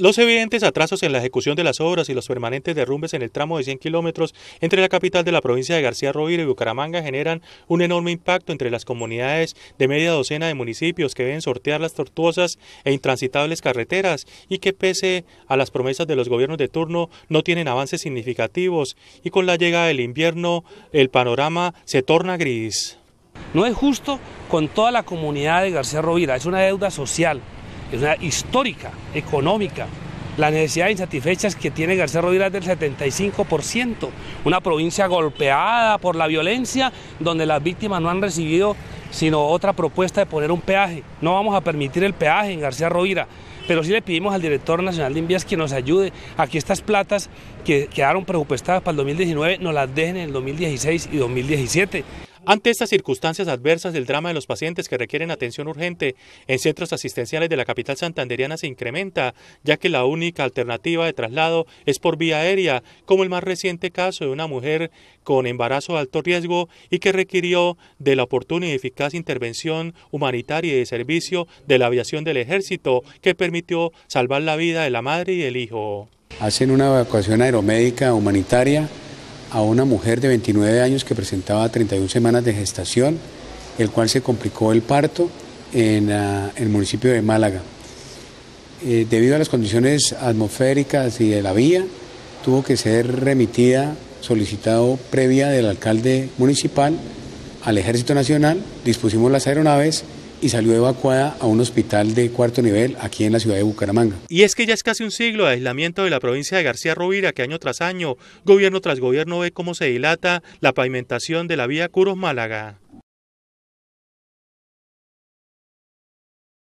Los evidentes atrasos en la ejecución de las obras y los permanentes derrumbes en el tramo de 100 kilómetros entre la capital de la provincia de García Rovira y Bucaramanga generan un enorme impacto entre las comunidades de media docena de municipios que deben sortear las tortuosas e intransitables carreteras y que pese a las promesas de los gobiernos de turno no tienen avances significativos y con la llegada del invierno el panorama se torna gris. No es justo con toda la comunidad de García Rovira, es una deuda social es una histórica, económica. Las necesidades insatisfechas que tiene García Rovira del 75%, una provincia golpeada por la violencia, donde las víctimas no han recibido sino otra propuesta de poner un peaje. No vamos a permitir el peaje en García Rovira, pero sí le pedimos al director nacional de Invías que nos ayude a que estas platas que quedaron presupuestadas para el 2019 nos las dejen en el 2016 y 2017. Ante estas circunstancias adversas, el drama de los pacientes que requieren atención urgente en centros asistenciales de la capital santanderiana se incrementa, ya que la única alternativa de traslado es por vía aérea, como el más reciente caso de una mujer con embarazo de alto riesgo y que requirió de la oportuna y eficaz intervención humanitaria y de servicio de la aviación del ejército, que permitió salvar la vida de la madre y del hijo. Hacen una evacuación aeromédica humanitaria a una mujer de 29 años que presentaba 31 semanas de gestación, el cual se complicó el parto en ah, el municipio de Málaga. Eh, debido a las condiciones atmosféricas y de la vía, tuvo que ser remitida, solicitado previa del alcalde municipal al Ejército Nacional, dispusimos las aeronaves y salió evacuada a un hospital de cuarto nivel aquí en la ciudad de Bucaramanga. Y es que ya es casi un siglo de aislamiento de la provincia de García Rovira que año tras año, gobierno tras gobierno ve cómo se dilata la pavimentación de la vía Curos-Málaga.